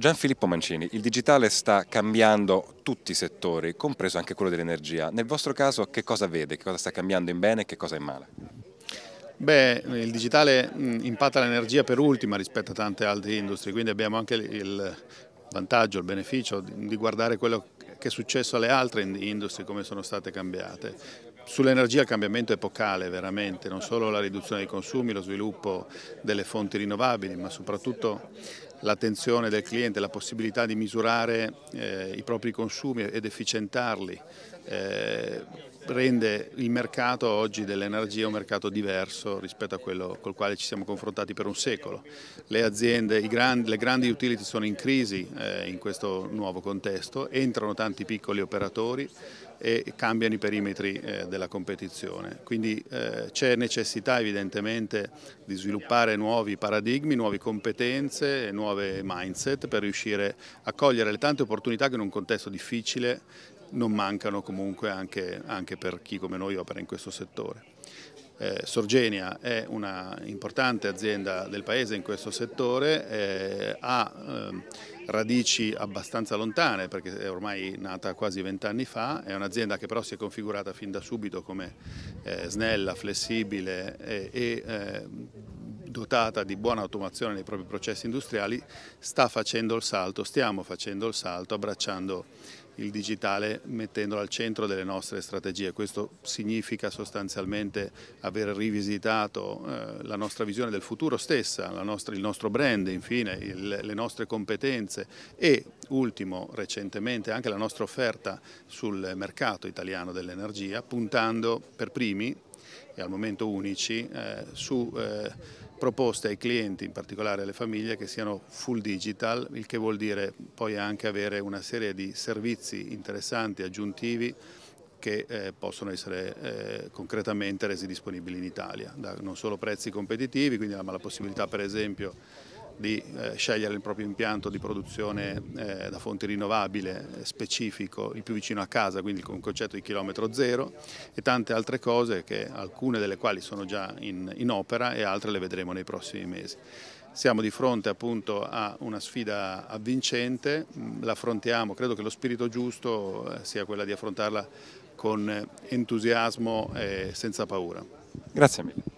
Gianfilippo Mancini, il digitale sta cambiando tutti i settori, compreso anche quello dell'energia. Nel vostro caso che cosa vede, che cosa sta cambiando in bene e che cosa in male? Beh, il digitale impatta l'energia per ultima rispetto a tante altre industrie, quindi abbiamo anche il vantaggio, il beneficio di guardare quello che è successo alle altre industrie, come sono state cambiate. Sull'energia il cambiamento è epocale veramente, non solo la riduzione dei consumi, lo sviluppo delle fonti rinnovabili, ma soprattutto l'attenzione del cliente, la possibilità di misurare eh, i propri consumi ed efficientarli eh, rende il mercato oggi dell'energia un mercato diverso rispetto a quello col quale ci siamo confrontati per un secolo. Le aziende, grandi, le grandi utility sono in crisi eh, in questo nuovo contesto, entrano tanti piccoli operatori e cambiano i perimetri eh, della competizione. Quindi eh, c'è necessità evidentemente di sviluppare nuovi paradigmi, nuove competenze, nuove mindset per riuscire a cogliere le tante opportunità che in un contesto difficile non mancano comunque anche, anche per chi come noi opera in questo settore. Eh, Sorgenia è una importante azienda del paese in questo settore, eh, ha eh, radici abbastanza lontane perché è ormai nata quasi vent'anni fa, è un'azienda che però si è configurata fin da subito come eh, snella, flessibile e ehm, dotata di buona automazione nei propri processi industriali, sta facendo il salto, stiamo facendo il salto, abbracciando il digitale mettendolo al centro delle nostre strategie. Questo significa sostanzialmente aver rivisitato eh, la nostra visione del futuro stessa, nostra, il nostro brand, infine, il, le nostre competenze e ultimo recentemente anche la nostra offerta sul mercato italiano dell'energia puntando per primi e al momento unici eh, su eh, proposte ai clienti, in particolare alle famiglie, che siano full digital, il che vuol dire poi anche avere una serie di servizi interessanti, aggiuntivi, che eh, possono essere eh, concretamente resi disponibili in Italia, da non solo prezzi competitivi, quindi la, la possibilità per esempio di eh, scegliere il proprio impianto di produzione eh, da fonte rinnovabile eh, specifico, il più vicino a casa, quindi con il concetto di chilometro zero e tante altre cose che alcune delle quali sono già in, in opera e altre le vedremo nei prossimi mesi. Siamo di fronte appunto a una sfida avvincente, mm, l'affrontiamo, credo che lo spirito giusto eh, sia quello di affrontarla con entusiasmo e senza paura. Grazie mille.